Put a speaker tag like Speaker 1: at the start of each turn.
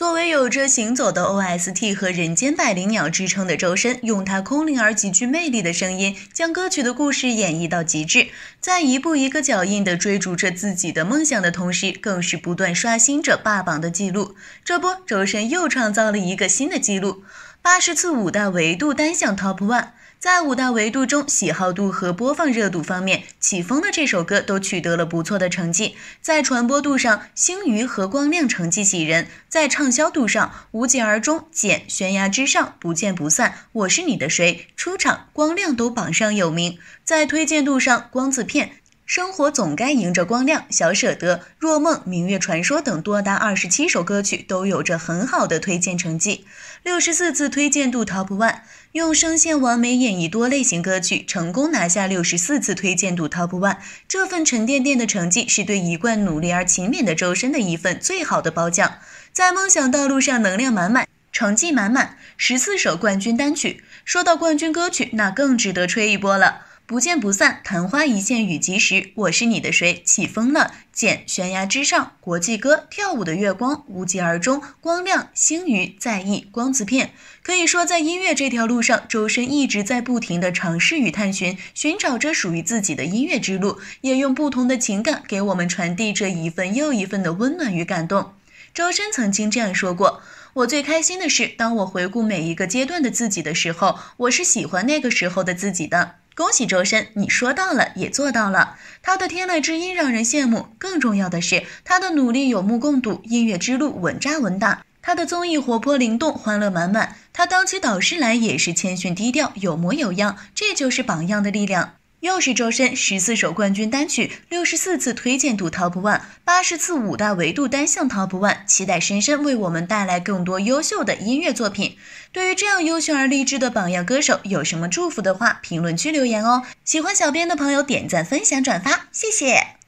Speaker 1: 作为有着“行走的 OST” 和“人间百灵鸟”之称的周深，用他空灵而极具魅力的声音，将歌曲的故事演绎到极致。在一步一个脚印地追逐着自己的梦想的同时，更是不断刷新着霸榜的记录。这不，周深又创造了一个新的记录。八十次五大维度单项 Top One，在五大维度中，喜好度和播放热度方面，起风的这首歌都取得了不错的成绩。在传播度上，星鱼》和光亮成绩喜人；在畅销度上，无疾而终、简、悬崖之上、不见不散、我是你的谁、出场、光亮都榜上有名。在推荐度上，光子片。生活总该迎着光亮，小舍得、若梦、明月传说等多达二十七首歌曲都有着很好的推荐成绩，六十四次推荐度 top one，用声线完美演绎多类型歌曲，成功拿下六十四次推荐度 top one。这份沉甸甸的成绩是对一贯努力而勤勉的周深的一份最好的褒奖，在梦想道路上能量满满，成绩满满，十四首冠军单曲。说到冠军歌曲，那更值得吹一波了。不见不散，昙花一现雨及时。我是你的谁？起风了。剪悬崖之上，国际歌，跳舞的月光，无疾而终。光亮，星余，在意，光子片。可以说，在音乐这条路上，周深一直在不停的尝试与探寻，寻找着属于自己的音乐之路，也用不同的情感给我们传递着一份又一份的温暖与感动。周深曾经这样说过：“我最开心的是，当我回顾每一个阶段的自己的时候，我是喜欢那个时候的自己的。”恭喜周深，你说到了也做到了。他的天籁之音让人羡慕，更重要的是他的努力有目共睹，音乐之路稳扎稳打。他的综艺活泼灵动，欢乐满满。他当起导师来也是谦逊低调，有模有样。这就是榜样的力量。又是周深，十四首冠军单曲，六十四次推荐度 Top One，八十次五大维度单项 Top One，期待深深为我们带来更多优秀的音乐作品。对于这样优秀而励志的榜样歌手，有什么祝福的话，评论区留言哦。喜欢小编的朋友，点赞、分享、转发，谢谢。